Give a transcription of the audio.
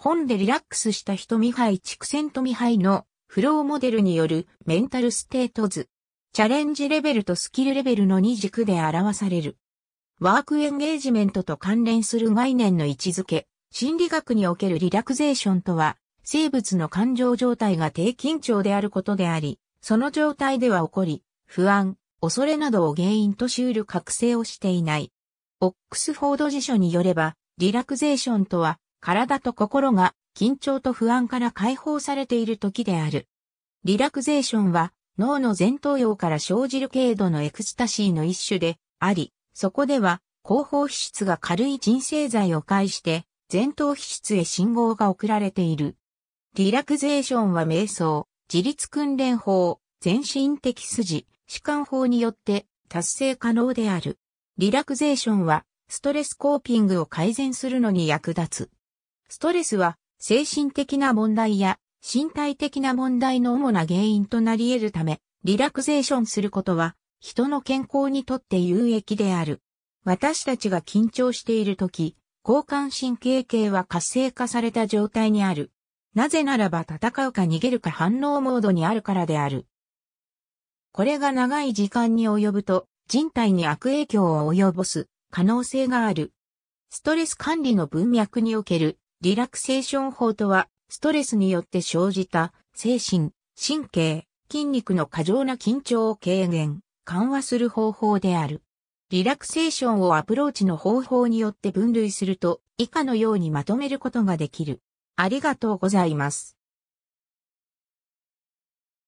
本でリラックスした人ミハイ畜生とミハイのフローモデルによるメンタルステート図。チャレンジレベルとスキルレベルの2軸で表される。ワークエンゲージメントと関連する概念の位置づけ、心理学におけるリラクゼーションとは、生物の感情状態が低緊張であることであり、その状態では起こり、不安、恐れなどを原因とし得る覚醒をしていない。オックスフォード辞書によれば、リラクゼーションとは、体と心が緊張と不安から解放されている時である。リラクゼーションは脳の前頭葉から生じる軽度のエクスタシーの一種であり、そこでは後方皮質が軽い鎮静剤を介して前頭皮質へ信号が送られている。リラクゼーションは瞑想、自律訓練法、全身的筋、弛緩法によって達成可能である。リラクゼーションはストレスコーピングを改善するのに役立つ。ストレスは精神的な問題や身体的な問題の主な原因となり得るため、リラクゼーションすることは人の健康にとって有益である。私たちが緊張しているとき、交感神経系は活性化された状態にある。なぜならば戦うか逃げるか反応モードにあるからである。これが長い時間に及ぶと人体に悪影響を及ぼす可能性がある。ストレス管理の文脈におけるリラクセーション法とは、ストレスによって生じた精神、神経、筋肉の過剰な緊張を軽減、緩和する方法である。リラクセーションをアプローチの方法によって分類すると、以下のようにまとめることができる。ありがとうございます。